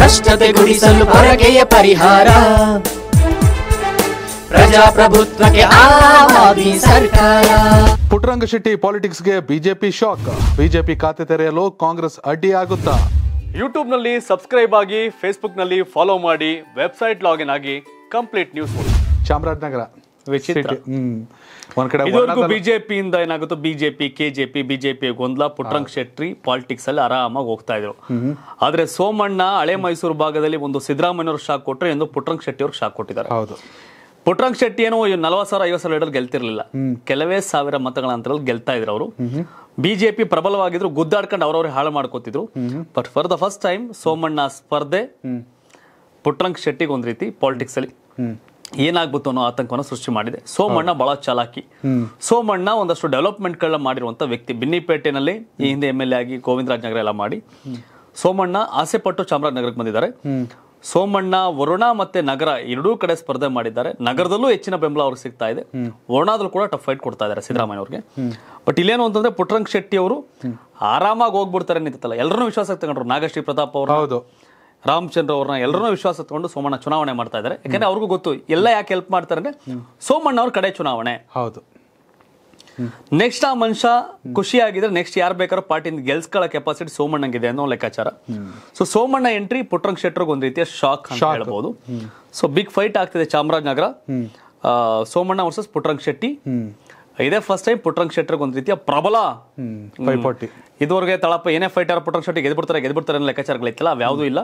ಭ್ರಷ್ಟತೆ ಗುಡಿಸಲು ಪರಕೆಯ ಪರಿಹಾರ ಪ್ರಜಾಪ್ರಭುತ್ವಕ್ಕೆ ಸರ್ಕಾರ ಪುಟ್ಟರಂಗಶೆಟ್ಟಿ ಪಾಲಿಟಿಕ್ಸ್ಗೆ ಬಿಜೆಪಿ ಶಾಕ್ ಬಿಜೆಪಿ ಖಾತೆ ತೆರೆಯಲು ಕಾಂಗ್ರೆಸ್ ಅಡ್ಡಿಯಾಗುತ್ತಾ ನಲ್ಲಿ ಸಬ್ಸ್ಕ್ರೈಬ್ ಆಗಿ ನಲ್ಲಿ ಫಾಲೋ ಮಾಡಿ ವೆಬ್ಸೈಟ್ ಲಾಗಿನ್ ಆಗಿ ಕಂಪ್ಲೀಟ್ ನ್ಯೂಸ್ ಚಾಮರಾಜನಗರ ವಿಚಿತ್ರ ಬಿಜೆಪಿಯಿಂದ ಏನಾಗುತ್ತೋ ಬಿಜೆಪಿ ಕೆಜೆಪಿ ಬಿಜೆಪಿ ಗೊಂದಲ ಪುಟ್ರಂಗ್ ಶೆಟ್ಟಿ ಪಾಲಿಟಿಕ್ಸ್ ಅಲ್ಲಿ ಆರಾಮಾಗಿ ಹೋಗ್ತಾ ಇದ್ರು ಆದ್ರೆ ಸೋಮಣ್ಣ ಹಳೆ ಮೈಸೂರು ಭಾಗದಲ್ಲಿ ಒಂದು ಸಿದ್ದರಾಮಯ್ಯವ್ರ ಶಾಕ್ ಕೊಟ್ಟರೆ ಎಂದು ಪುಟ್ರಂಗ್ ಶೆಟ್ಟಿ ಅವ್ರಿಗೆ ಶಾಕ್ ಕೊಟ್ಟಿದ್ದಾರೆ ಹೌದು ಪುಟ್ರಂಗ್ ಶೆಟ್ಟಿ ಏನೋ ನಲವತ್ತು ಸಾವಿರ ಐವತ್ತು ಸಾವಿರ ಲೀಡರ್ ಗೆಲ್ತಿರ್ಲಿಲ್ಲ ಕೆಲವೇ ಸಾವಿರ ಮತಗಳ ಅಂತರಲ್ಲಿ ಗೆಲ್ತಾ ಇದ್ರು ಅವರು ಬಿಜೆಪಿ ಪ್ರಬಲವಾಗಿದ್ರು ಗುದ್ದಾಡ್ಕೊಂಡು ಅವರವ್ರೆ ಹಾಳು ಮಾಡ್ಕೋತಿದ್ರು but for the first time Somanna ಸ್ಪರ್ಧೆ ಪುಟ್ರಂಗ್ ಶೆಟ್ಟಿಗೆ ಒಂದ್ ರೀತಿ ಪಾಲಿಟಿಕ್ಸ್ ಅಲ್ಲಿ ಏನಾಗ್ಬಿತ್ತು ಅನ್ನೋ ಆತಂಕವನ್ನು ಸೃಷ್ಟಿ ಮಾಡಿದೆ ಸೋಮಣ್ಣ ಬಹಳ ಚಾಲಾಕಿ ಸೋಮಣ್ಣ ಒಂದಷ್ಟು ಡೆವಲಪ್ಮೆಂಟ್ ಗಳನ್ನ ಮಾಡಿರುವಂತ ವ್ಯಕ್ತಿ ಬಿನ್ನಿಪೇಟೆನಲ್ಲಿ ಈ ಹಿಂದೆ ಎಂ ಎಲ್ ಎ ಆಗಿ ಗೋವಿಂದರಾಜ್ ನಗರ ಎಲ್ಲ ಮಾಡಿ ಸೋಮಣ್ಣ ಆಸೆ ಪಟ್ಟು ಚಾಮರಾಜನಗರಕ್ಕೆ ಬಂದಿದ್ದಾರೆ ಸೋಮಣ್ಣ ವರುಣ ಮತ್ತೆ ನಗರ ಎರಡೂ ಕಡೆ ಸ್ಪರ್ಧೆ ಮಾಡಿದ್ದಾರೆ ನಗರದಲ್ಲೂ ಹೆಚ್ಚಿನ ಬೆಂಬಲ ಅವ್ರಿಗೆ ಸಿಗ್ತಾ ಇದೆ ವರುಣಾದಲ್ಲೂ ಕೂಡ ಟಫ್ ಫೈಟ್ ಕೊಡ್ತಾ ಇದ್ದಾರೆ ಸಿದ್ದರಾಮಯ್ಯ ಅವ್ರಿಗೆ ಬಟ್ ಇಲ್ಲೇನು ಅಂತಂದ್ರೆ ಪುಟ್ರಂಗ್ ಶೆಟ್ಟಿ ಅವರು ಆರಾಮಾಗಿ ಹೋಗ್ಬಿಡ್ತಾರೆ ನಿಂತಲ್ಲ ಎಲ್ಲರನ್ನೂ ವಿಶ್ವಾಸ ತಗೊಂಡ್ರು ನಾಗಶ್ರೀ ಪ್ರತಾಪ್ ಅವರು ಹೌದು ರಾಮಚಂದ್ರ ಅವ್ರನ್ನ ಎಲ್ಲರೂ ವಿಶ್ವಾಸ ತಗೊಂಡು ಸೋಮಣ್ಣ ಚುನಾವಣೆ ಮಾಡ್ತಾ ಇದ್ದಾರೆ ಯಾಕಂದ್ರೆ ಅವ್ರಿಗೂ ಗೊತ್ತು ಎಲ್ಲ ಯಾಕೆ ಹೆಲ್ಪ್ ಮಾಡ್ತಾರೆ ಅಂದ್ರೆ ಸೋಮಣ್ಣ ಅವ್ರ ಕಡೆ ಚುನಾವಣೆ ಹೌದು ನೆಕ್ಸ್ಟ್ ಆ ಮನುಷ್ಯ ಖುಷಿಯಾಗಿದ್ರೆ ನೆಕ್ಸ್ಟ್ ಯಾರು ಬೇಕಾದ್ರೂ ಪಾರ್ಟಿ ಗೆಲ್ಸ್ಕೊಳ್ಳೋ ಕೆಪಾಸಿಟಿ ಸೋಮಣ್ಣಂಗಿದೆ ಅನ್ನೋ ಲೆಕ್ಕಾಚಾರ ಸೊ ಸೋಮಣ್ಣ ಎಂಟ್ರಿ ಪುಟ್ರಂಗ್ ಶೆಟ್ಟರ್ ಒಂದು ರೀತಿಯ ಶಾಕ್ ಅಂತ ಹೇಳ್ಬೋದು ಸೊ ಬಿಗ್ ಫೈಟ್ ಆಗ್ತಿದೆ ಚಾಮರಾಜನಗರ ಸೋಮಣ್ಣ ವರ್ಸಸ್ ಪುಟ್ರಂಗ್ ಶೆಟ್ಟಿ ಇದೇ ಫಸ್ಟ್ ಟೈಮ್ ಪುಟ್ರಂಗ್ ಶೆಟ್ಟರ್ಗೆ ಒಂದು ರೀತಿಯ ಪ್ರಬಲ ಪೈಪೋಟಿ ಇದುವರೆಗೆ ತಳಪ್ಪ ಏನೇ ಫೈಟರ್ ಪುಟ್ರಂಗ್ ಶೆಟ್ಟಿ ಗೆದ್ಬಿಡ್ತಾರೆ ಗೆದ್ಬಿಡ್ತಾರೆ ಅನ್ನೋ ಇತ್ತಲ್ಲ ಯಾವುದೂ ಇಲ್ಲ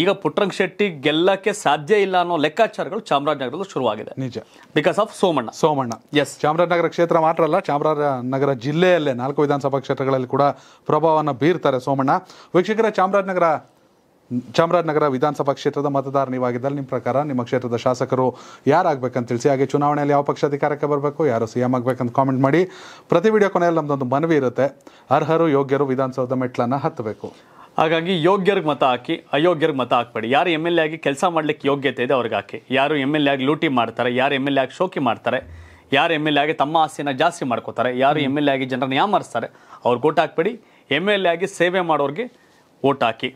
ಈಗ ಪುಟ್ರಂಗ್ ಶೆಟ್ಟಿ ಗೆಲ್ಲಕ್ಕೆ ಸಾಧ್ಯ ಇಲ್ಲ ಅನ್ನೋ ಲೆಕ್ಕಾಚಾರಗಳು ಚಾಮರಾಜನಗರದಲ್ಲಿ ಶುರುವಾಗಿದೆ ನಿಜ ಬಿಕಾಸ್ ಆಫ್ ಸೋಮಣ್ಣ ಸೋಮಣ್ಣ ಎಸ್ ಚಾಮರಾಜನಗರ ಕ್ಷೇತ್ರ ಮಾತ್ರ ಅಲ್ಲ ಚಾಮರಾಜನಗರ ಜಿಲ್ಲೆಯಲ್ಲೇ ನಾಲ್ಕು ವಿಧಾನಸಭಾ ಕ್ಷೇತ್ರಗಳಲ್ಲಿ ಕೂಡ ಪ್ರಭಾವವನ್ನು ಬೀರ್ತಾರೆ ಸೋಮಣ್ಣ ವೀಕ್ಷಕರ ಚಾಮರಾಜನಗರ ಚಾಮರಾಜನಗರ ವಿಧಾನಸಭಾ ಕ್ಷೇತ್ರದ ಮತದಾರ ನೀವಾಗಿದ್ದಲ್ಲಿ ನಿಮ್ಮ ಪ್ರಕಾರ ನಿಮ್ಮ ಕ್ಷೇತ್ರದ ಶಾಸಕರು ಯಾರಾಗಬೇಕಂತ ತಿಳಿಸಿ ಹಾಗೆ ಚುನಾವಣೆಯಲ್ಲಿ ಯಾವ ಪಕ್ಷ ಅಧಿಕಾರಕ್ಕೆ ಬರಬೇಕು ಯಾರು ಸಿ ಎಂ ಆಗಬೇಕಂತ ಕಾಮೆಂಟ್ ಮಾಡಿ ಪ್ರತಿ ವಿಡಿಯೋ ಕೊನೆಯಲ್ಲಿ ನಮ್ಮದೊಂದು ಮನವಿ ಇರುತ್ತೆ ಅರ್ಹರು ಯೋಗ್ಯರು ವಿಧಾನಸೌಧದ ಮೆಟ್ಲನ್ನು ಹತ್ತಬೇಕು ಹಾಗಾಗಿ ಯೋಗ್ಯರಿಗೆ ಮತ ಹಾಕಿ ಅಯೋಗ್ಯರಿಗೆ ಮತ ಹಾಕ್ಬೇಡಿ ಯಾರು ಎಮ್ ಎಲ್ ಎ ಆಗಿ ಕೆಲಸ ಮಾಡಲಿಕ್ಕೆ ಯೋಗ್ಯತೆ ಇದೆ ಅವ್ರಿಗೆ ಹಾಕಿ ಯಾರು ಎಮ್ ಎಲ್ ಎ ಆಗಿ ಲೂಟಿ ಮಾಡ್ತಾರೆ ಯಾರು ಎಮ್ ಎಲ್ ಎ ಆಗಿ ಶೋಕಿ ಮಾಡ್ತಾರೆ ಯಾರು ಎಮ್ ಎಲ್ ಎ ಆಗಿ ತಮ್ಮ ಆಸೆಯನ್ನು ಜಾಸ್ತಿ ಮಾಡ್ಕೋತಾರೆ ಯಾರು ಎಮ್ ಎಲ್ ಎ ಆಗಿ ಜನರನ್ನು ಯಾಮಾರಿಸ್ತಾರೆ ಅವ್ರಿಗೆ ಓಟ್ ಹಾಕ್ಬೇಡಿ ಎಮ್ ಎಲ್ ಎ ಆಗಿ ಸೇವೆ ಮಾಡೋರಿಗೆ ಓಟ್ ಹಾಕಿ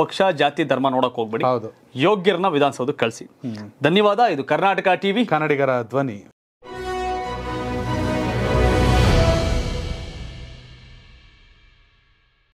ಪಕ್ಷ ಜಾತಿ ಧರ್ಮ ನೋಡಕ್ ಹೋಗ್ಬೇಡಿ ಯೋಗ್ಯರನ್ನ ವಿಧಾನಸೌಧಕ್ಕೆ ಕಳಿಸಿ ಧನ್ಯವಾದ ಇದು ಕರ್ನಾಟಕ ಟಿವಿ ಕನ್ನಡಿಗರ ಧ್ವನಿ